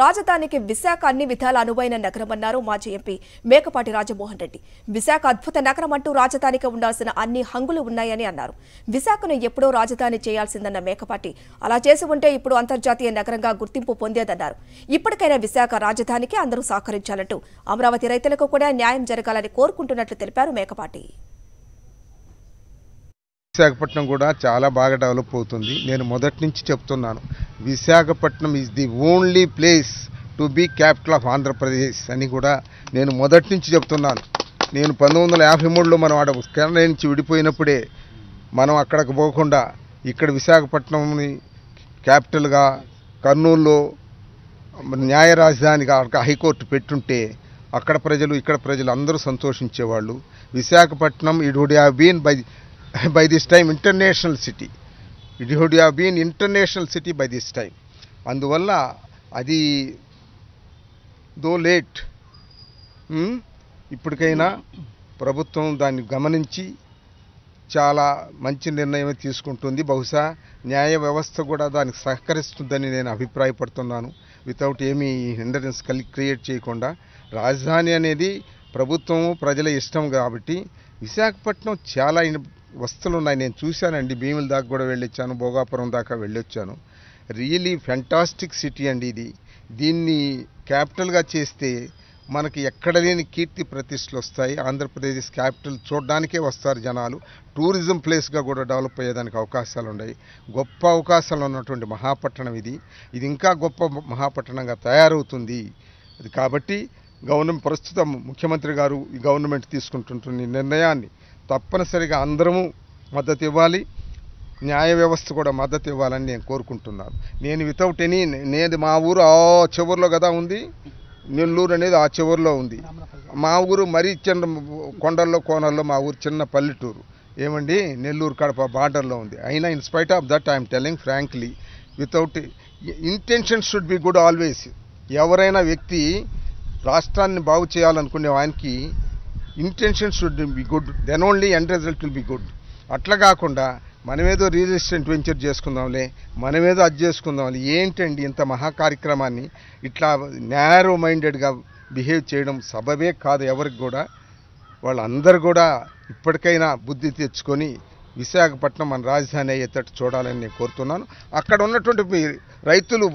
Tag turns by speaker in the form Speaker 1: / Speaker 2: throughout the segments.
Speaker 1: రాజధానికి విశాఖ అన్ని విధాల అనువైన నగరమన్నారు మాజీ ఎంపీ మేకపాటి రాజమోహన్ రెడ్డి విశాఖ అద్భుత నగరం అంటూ రాజధానికి ఉండాల్సిన అన్ని హంగులు ఉన్నాయని అన్నారు విశాఖను ఎప్పుడో రాజధాని చేయాల్సిందన్న మేకపాటి అలా చేసి ఉంటే ఇప్పుడు అంతర్జాతీయ నగరంగా గుర్తింపు పొందేదన్నారు ఇప్పటికైనా విశాఖ రాజధానికి అందరూ సహకరించాలంటూ అమరావతి రైతులకు కూడా న్యాయం జరగాలని కోరుకుంటున్నట్లు తెలిపారు మేకపాటి
Speaker 2: విశాఖపట్నం కూడా చాలా బాగా డెవలప్ అవుతుంది నేను మొదటి నుంచి చెప్తున్నాను Visakhapatnam is the only place to be capital of Andhra Pradesh అని కూడా నేను మొదటి నుంచి చెప్తున్నాను నేను పంతొమ్మిది వందల యాభై మూడులో మనం ఆడ కేరళ నుంచి విడిపోయినప్పుడే మనం అక్కడికి పోకుండా ఇక్కడ విశాఖపట్నంని క్యాపిటల్గా కర్నూలులో న్యాయ రాజధానిగా అక్కడ హైకోర్టు పెట్టుంటే అక్కడ ప్రజలు ఇక్కడ ప్రజలు అందరూ సంతోషించేవాళ్ళు Visakhapatnam it would have been by by this time international city it would have been international city by this time. అందువల్ల అది దో లేట్ ఇప్పటికైనా ప్రభుత్వం దాన్ని గమనించి చాలా మంచి నిర్ణయం తీసుకుంటుంది బహుశా న్యాయ వ్యవస్థ కూడా దానికి సహకరిస్తుందని నేను అభిప్రాయపడుతున్నాను వితౌట్ ఏమీ హిండరెన్స్ కలి క్రియేట్ చేయకుండా రాజధాని అనేది ప్రభుత్వము ప్రజల ఇష్టం కాబట్టి విశాఖపట్నం చాలా వస్తువులు ఉన్నాయి నేను చూశానండి భీముల దాకా కూడా వెళ్ళొచ్చాను భోగాపురం దాకా వెళ్ళొచ్చాను రియలీ ఫెంటాస్టిక్ సిటీ అండి ఇది దీన్ని క్యాపిటల్గా చేస్తే మనకి ఎక్కడ లేని కీర్తి ప్రతిష్టలు వస్తాయి ఆంధ్రప్రదేశ్ క్యాపిటల్ చూడడానికే వస్తారు జనాలు టూరిజం ప్లేస్గా కూడా డెవలప్ అయ్యేదానికి అవకాశాలు ఉన్నాయి గొప్ప అవకాశాలు ఉన్నటువంటి మహాపట్టణం ఇది ఇది ఇంకా గొప్ప మహాపట్టణంగా తయారవుతుంది కాబట్టి గవర్నమెంట్ ప్రస్తుతం ముఖ్యమంత్రి గారు ఈ గవర్నమెంట్ తీసుకుంటున్న నిర్ణయాన్ని తప్పనిసరిగా అందరము మద్దతు ఇవ్వాలి న్యాయ వ్యవస్థ కూడా మద్దతు ఇవ్వాలని నేను కోరుకుంటున్నాను నేను వితౌట్ ఎనీ నేను మా ఊరు ఆ చివరిలో కదా ఉంది నెల్లూరు అనేది ఆ చివరిలో ఉంది మా ఊరు మరీ చిన్న కొండల్లో కోనల్లో మా ఊరు చిన్న పల్లెటూరు ఏమండి నెల్లూరు కడప బార్డర్లో ఉంది అయినా in spite of that I'm telling frankly without intention should be good always ఎవరైనా వ్యక్తి రాష్ట్రాన్ని బాగు చేయాలనుకునే ఆయనకి intention should be good then only end result will be good అట్లా కాకుండా మనమేదో రీజిస్టెంట్ వెంచర్ చేసుకుందాంలే మనమేదో అది చేసుకుందాంలే ఏంటండి ఇంత మహా కార్యక్రమాన్ని ఇట్లా నేరో మైండెడ్గా బిహేవ్ చేయడం సబబే కాదు ఎవరికి కూడా వాళ్ళందరూ కూడా ఇప్పటికైనా బుద్ధి తెచ్చుకొని విశాఖపట్నం మన రాజధాని అయ్యేటట్టు చూడాలని నేను కోరుతున్నాను అక్కడ ఉన్నటువంటి రైతులు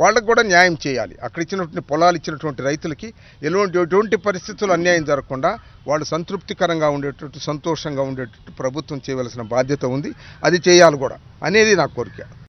Speaker 2: వాళ్ళకు కూడా న్యాయం చేయాలి అక్కడ ఇచ్చినటువంటి పొలాలు ఇచ్చినటువంటి రైతులకి ఎటువంటి ఎటువంటి పరిస్థితులు అన్యాయం జరగకుండా వాళ్ళు సంతృప్తికరంగా ఉండేటట్టు సంతోషంగా ఉండేటట్టు ప్రభుత్వం చేయవలసిన బాధ్యత ఉంది అది చేయాలి కూడా అనేది నా కోరిక